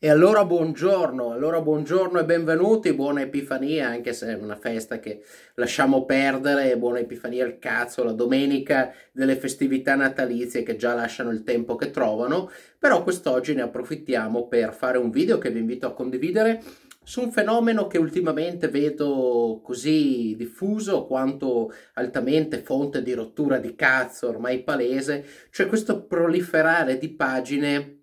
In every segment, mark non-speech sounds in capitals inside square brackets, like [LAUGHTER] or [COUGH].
E allora buongiorno, allora buongiorno e benvenuti, buona Epifania, anche se è una festa che lasciamo perdere, buona Epifania al cazzo, la domenica delle festività natalizie che già lasciano il tempo che trovano, però quest'oggi ne approfittiamo per fare un video che vi invito a condividere su un fenomeno che ultimamente vedo così diffuso quanto altamente fonte di rottura di cazzo ormai palese, cioè questo proliferare di pagine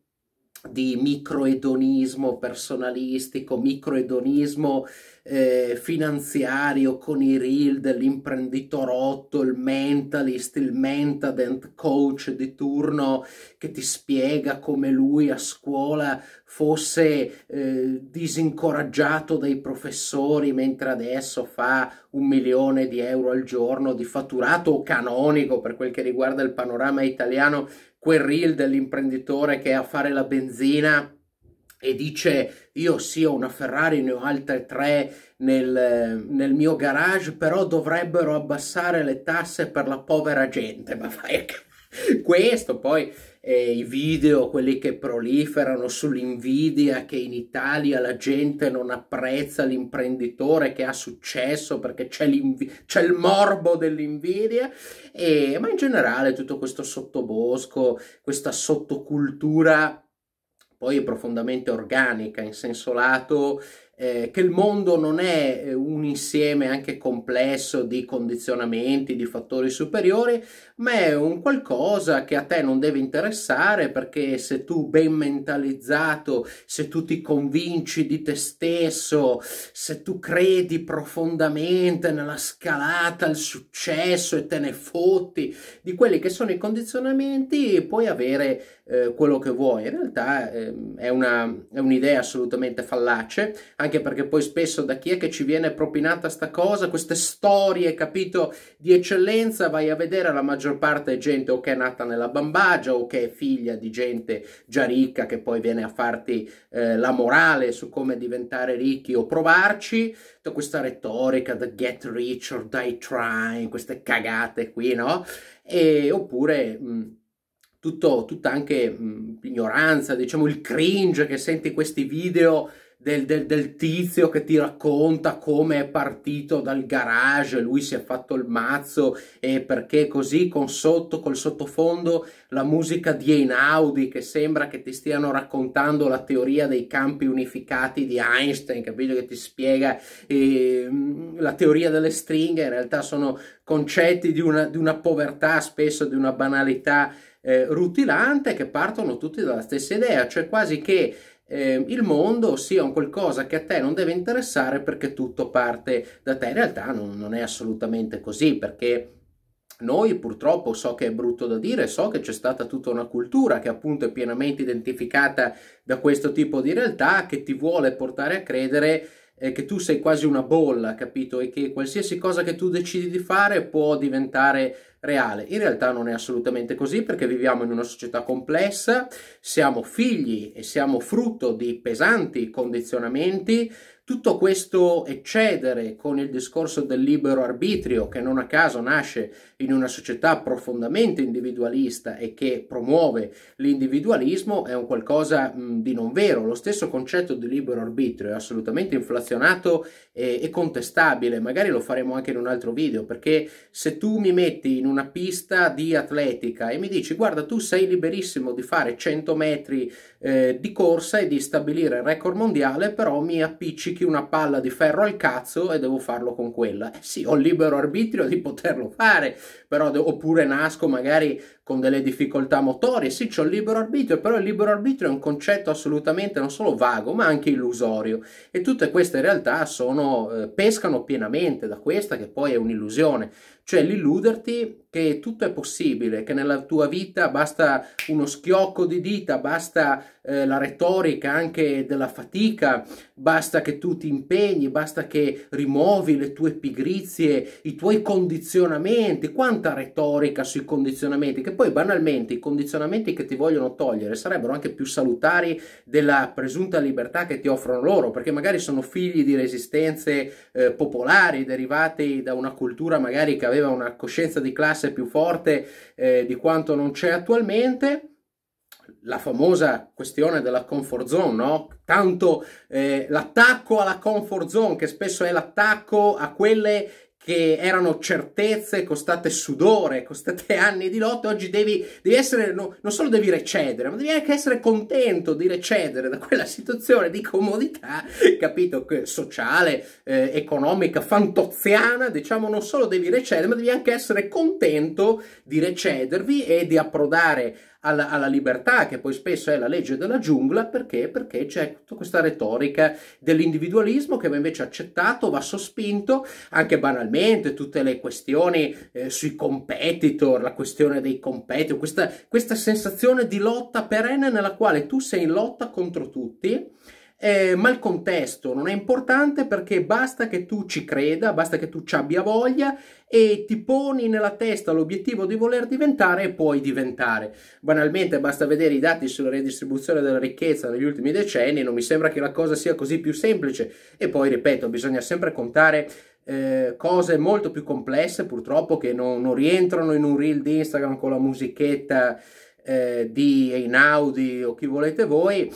di microedonismo personalistico, microedonismo eh, finanziario con i reel dell'imprenditorotto, il mentalist, il mentadent coach di turno che ti spiega come lui a scuola fosse eh, disincoraggiato dai professori mentre adesso fa un milione di euro al giorno di fatturato canonico per quel che riguarda il panorama italiano quel reel dell'imprenditore che è a fare la benzina e dice io sì ho una Ferrari, ne ho altre tre nel, nel, mio garage, però dovrebbero abbassare le tasse per la povera gente, ma vai a capire [LAUGHS] Questo poi eh, i video, quelli che proliferano sull'invidia che in Italia la gente non apprezza l'imprenditore che ha successo perché c'è, il morbo dell'invidia, ma in generale tutto questo sottobosco, questa sottocultura poi profondamente organica in senso lato eh, che il mondo non è eh, un insieme anche complesso di condizionamenti, di fattori superiori, ma è un qualcosa che a te non deve interessare perché se tu ben mentalizzato, se tu ti convinci di te stesso, se tu credi profondamente nella scalata al successo e te ne fotti di quelli che sono i condizionamenti, puoi avere eh, quello che vuoi. In realtà ehm, è, una, è un'idea assolutamente fallace, anche perché poi spesso da chi è che ci viene propinata sta cosa, queste storie, capito, di eccellenza, vai a vedere la maggior parte è gente o che è nata nella bambagia o che è figlia di gente già ricca che poi viene a farti eh, la morale su come diventare ricchi o provarci, tutta questa retorica da get rich or die trying, queste cagate qui, no? E, oppure... Mh, tutto, tutta anche mh, l'ignoranza, diciamo il cringe che senti questi video del, del, del, tizio che ti racconta come è partito dal garage, lui si è fatto il mazzo e perché così con sotto, col sottofondo la musica di Einaudi che sembra che ti stiano raccontando la teoria dei campi unificati di Einstein, capito? Che ti spiega eh, la teoria delle stringhe, in realtà sono concetti di una, di una povertà, spesso di una banalità eh, rutilante che partono tutti dalla stessa idea, cioè quasi che eh, il mondo sia un qualcosa che a te non deve interessare perché tutto parte da te. In realtà non, non è assolutamente così perché noi purtroppo so che è brutto da dire, so che c'è stata tutta una cultura che appunto è pienamente identificata da questo tipo di realtà che ti vuole portare a credere eh, che tu sei quasi una bolla, capito? E che qualsiasi cosa che tu decidi di fare può diventare reale. In realtà non è assolutamente così perché viviamo in una società complessa, siamo figli e siamo frutto di pesanti condizionamenti tutto questo eccedere con il discorso del libero arbitrio che non a caso nasce in una società profondamente individualista e che promuove l'individualismo è un qualcosa mh, di non vero. Lo stesso concetto di libero arbitrio è assolutamente inflazionato e, e contestabile, magari lo faremo anche in un altro video, perché se tu mi metti in una pista di atletica e mi dici guarda tu sei liberissimo di fare 100 metri eh, di corsa e di stabilire il record mondiale, però mi appicci appiccichi una palla di ferro al cazzo e devo farlo con quella. Eh sì, ho il libero arbitrio di poterlo fare, però oppure nasco magari con delle difficoltà motorie, sì c'è il libero arbitrio, però il libero arbitrio è un concetto assolutamente non solo vago ma anche illusorio e tutte queste realtà sono, eh, pescano pienamente da questa che poi è un'illusione, cioè l'illuderti che tutto è possibile, che nella tua vita basta uno schiocco di dita, basta eh, la retorica anche della fatica, basta che tu ti impegni, basta che rimuovi le tue pigrizie, i tuoi condizionamenti, quanta retorica sui condizionamenti che poi banalmente i condizionamenti che ti vogliono togliere sarebbero anche più salutari della presunta libertà che ti offrono loro, perché magari sono figli di resistenze eh, popolari derivate da una cultura magari che aveva una coscienza di classe più forte eh, di quanto non c'è attualmente la famosa questione della comfort zone, no? Tanto eh, l'attacco alla comfort zone, che spesso è l'attacco a quelle che erano certezze costate sudore, costate [LAUGHS] anni di lotta, oggi devi, devi essere, no, non solo devi recedere, ma devi anche essere contento di recedere da quella situazione di comodità, capito, sociale, eh, economica, fantoziana, diciamo, non solo devi recedere, ma devi anche essere contento di recedervi e di approdare alla, alla, libertà, che poi spesso è la legge della giungla, perché? Perché c'è tutta questa retorica dell'individualismo che va invece accettato, va sospinto, anche banalmente tutte le questioni eh, sui competitor, la questione dei competitor, questa, questa sensazione di lotta perenne nella quale tu sei in lotta contro tutti. Eh, ma il contesto non è importante perché basta che tu ci creda, basta che tu ci abbia voglia e ti poni nella testa l'obiettivo di voler diventare e puoi diventare. Banalmente basta vedere i dati sulla redistribuzione della ricchezza negli ultimi decenni, non mi sembra che la cosa sia così più semplice e poi ripeto, bisogna sempre contare eh, cose molto più complesse purtroppo che non, non, rientrano in un reel di Instagram con la musichetta eh, di Einaudi o chi volete voi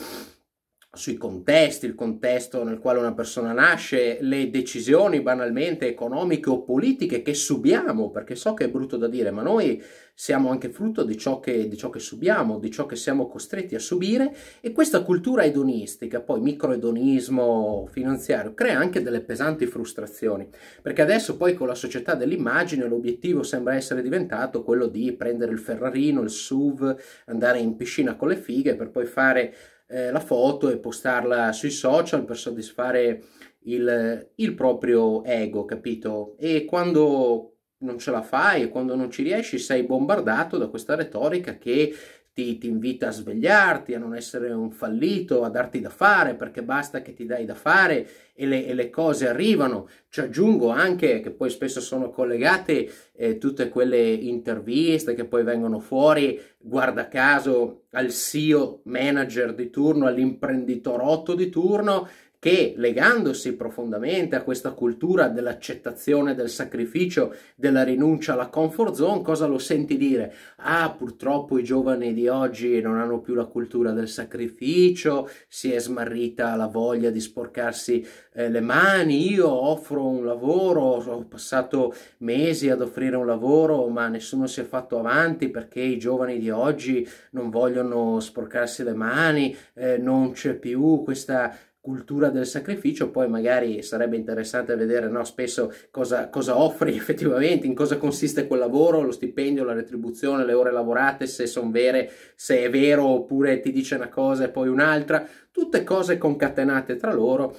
sui contesti, il contesto nel quale una persona nasce, le decisioni banalmente economiche o politiche che subiamo, perché so che è brutto da dire, ma noi siamo anche frutto di ciò che, di ciò che subiamo, di ciò che siamo costretti a subire e questa cultura edonistica, poi microedonismo finanziario, crea anche delle pesanti frustrazioni, perché adesso poi con la società dell'immagine l'obiettivo sembra essere diventato quello di prendere il Ferrarino, il SUV, andare in piscina con le fighe per poi fare eh, la foto e postarla sui social per soddisfare il, il proprio ego, capito? E quando non ce la fai e quando non ci riesci sei bombardato da questa retorica che ti, ti invita a svegliarti, a non essere un fallito, a darti da fare, perché basta che ti dai da fare e le, e le cose arrivano. Ci aggiungo anche che poi spesso sono collegate eh, tutte quelle interviste che poi vengono fuori, guarda caso, al CEO manager di turno, all'imprenditorotto di turno, che legandosi profondamente a questa cultura dell'accettazione del sacrificio, della rinuncia alla comfort zone, cosa lo senti dire? Ah, purtroppo i giovani di oggi non hanno più la cultura del sacrificio, si è smarrita la voglia di sporcarsi eh, le mani, io offro un lavoro, ho passato mesi ad offrire un lavoro, ma nessuno si è fatto avanti perché i giovani di oggi non vogliono sporcarsi le mani, eh, non c'è più questa cultura del sacrificio, poi magari sarebbe interessante vedere no, spesso cosa, cosa, offri [LAUGHS] effettivamente, in cosa consiste quel lavoro, lo stipendio, la retribuzione, le ore lavorate, se sono vere, se è vero oppure ti dice una cosa e poi un'altra, tutte cose concatenate tra loro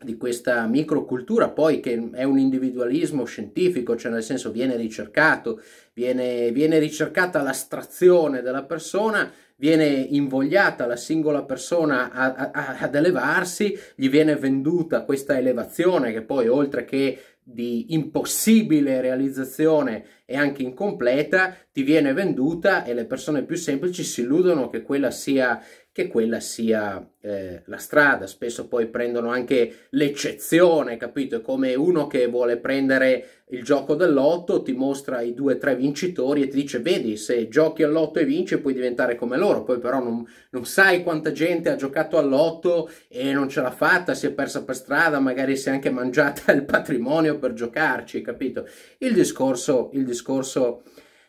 di questa microcultura, poi che è un individualismo scientifico, cioè nel senso viene ricercato, viene, viene ricercata l'astrazione della persona, viene invogliata la singola persona a, a, ad elevarsi, gli viene venduta questa elevazione che poi oltre che di impossibile realizzazione e anche incompleta, ti viene venduta e le persone più semplici si illudono che quella sia che quella sia eh, la strada. Spesso poi prendono anche l'eccezione, capito? È come uno che vuole prendere il gioco dell'otto, ti mostra i due o tre vincitori e ti dice vedi, se giochi all'otto e vinci puoi diventare come loro. Poi però non, non sai quanta gente ha giocato all'otto e non ce l'ha fatta, si è persa per strada, magari si è anche mangiata [LAUGHS] il patrimonio per giocarci, capito? Il discorso... Il discorso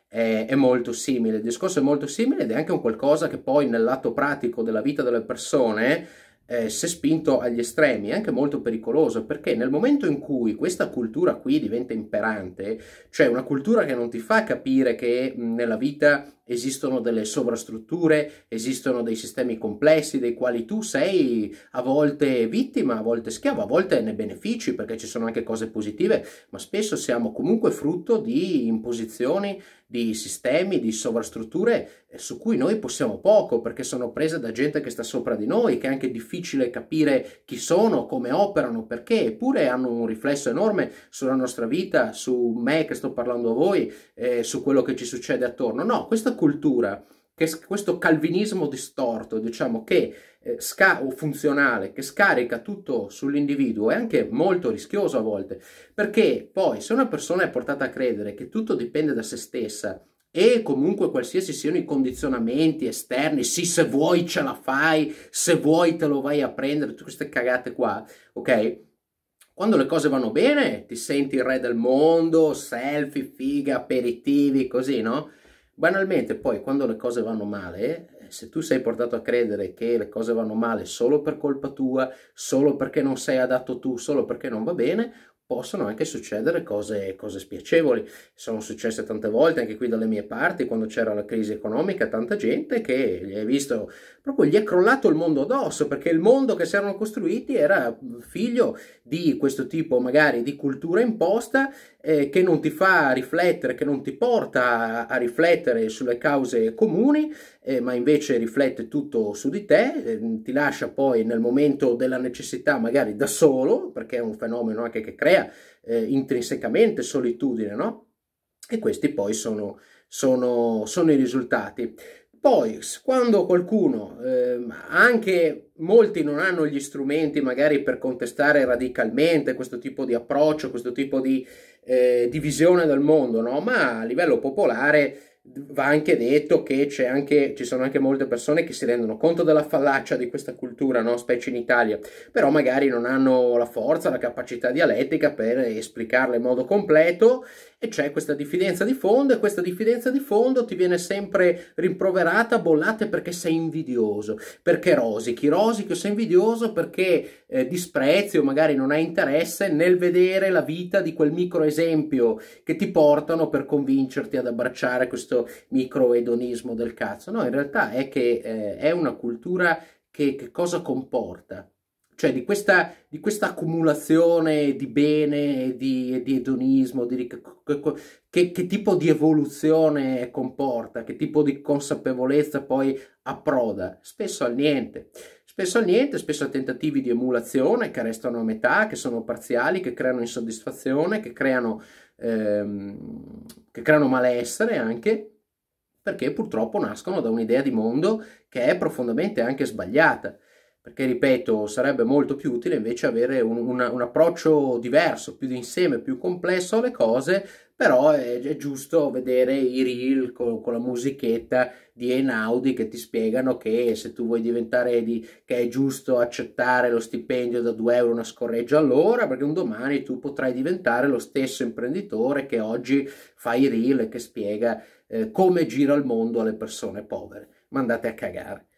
è, è, molto simile, il discorso è molto simile ed è anche un qualcosa che poi nell'atto pratico della vita delle persone eh, è spinto agli estremi è anche molto pericoloso perché nel momento in cui questa cultura qui diventa imperante, cioè una cultura che non ti fa capire che mh, nella vita esistono delle sovrastrutture, esistono dei sistemi complessi dei quali tu sei a volte vittima, a volte schiavo, a volte ne benefici perché ci sono anche cose positive, ma spesso siamo comunque frutto di imposizioni, di sistemi, di sovrastrutture eh, su cui noi possiamo poco perché sono prese da gente che sta sopra di noi, che è anche difficile capire chi sono, come operano, perché, eppure hanno un riflesso enorme sulla nostra vita, su me che sto parlando a voi, eh, su quello che ci succede attorno. No, questo cultura, che questo calvinismo distorto, diciamo, che, eh, o funzionale, che scarica tutto sull'individuo, è anche molto rischioso a volte, perché poi se una persona è portata a credere che tutto dipende da se stessa, e comunque qualsiasi siano i condizionamenti esterni, sì se vuoi ce la fai, se vuoi te lo vai a prendere, tutte queste cagate qua, ok? Quando le cose vanno bene ti senti il re del mondo, selfie, figa, aperitivi, così, no? Banalmente poi quando le cose vanno male, eh, se tu sei portato a credere che le cose vanno male solo per colpa tua, solo perché non sei adatto tu, solo perché non va bene, possono anche succedere cose, cose, spiacevoli. Sono successe tante volte anche qui dalle mie parti, quando c'era la crisi economica, tanta gente che gli hai visto proprio gli è crollato il mondo addosso perché il mondo che si erano costruiti era figlio di questo tipo magari di cultura imposta eh, che non ti fa riflettere, che non ti porta a riflettere sulle cause comuni eh, ma invece riflette tutto su di te, eh, ti lascia poi nel momento della necessità magari da solo, perché è un fenomeno anche che crea eh, intrinsecamente solitudine, no? E questi poi sono, sono, sono i risultati. Poi, quando qualcuno, eh, anche molti non hanno gli strumenti magari per contestare radicalmente questo tipo di approccio, questo tipo di eh, divisione del mondo, no? ma a livello popolare va anche detto che anche, ci sono anche molte persone che si rendono conto della fallacia di questa cultura, no? specie in Italia, però magari non hanno la forza, la capacità dialettica per esplicarla in modo completo e c'è questa diffidenza di fondo e questa diffidenza di fondo ti viene sempre rimproverata, bollata perché sei invidioso, perché rosichi, rosichi o sei invidioso perché eh, disprezzi o magari non hai interesse nel vedere la vita di quel micro esempio che ti portano per convincerti ad abbracciare questo micro edonismo del cazzo. No, in realtà è che eh, è una cultura che, che cosa comporta? cioè di questa, di questa accumulazione di bene, di, di edonismo, di, che, che, tipo di evoluzione comporta, che tipo di consapevolezza poi approda, spesso al niente. Spesso al niente, spesso a tentativi di emulazione che restano a metà, che sono parziali, che creano insoddisfazione, che creano, ehm, che creano malessere anche, perché purtroppo nascono da un'idea di mondo che è profondamente anche sbagliata perché ripeto sarebbe molto più utile invece avere un, un, un approccio diverso, più d'insieme più complesso alle cose, però è, è giusto vedere i reel con, con, la musichetta di Einaudi che ti spiegano che se tu vuoi diventare di, che è giusto accettare lo stipendio da 2 euro una scorreggia all'ora, perché un domani tu potrai diventare lo stesso imprenditore che oggi fa i reel e che spiega eh, come gira il mondo alle persone povere. ma andate a cagare.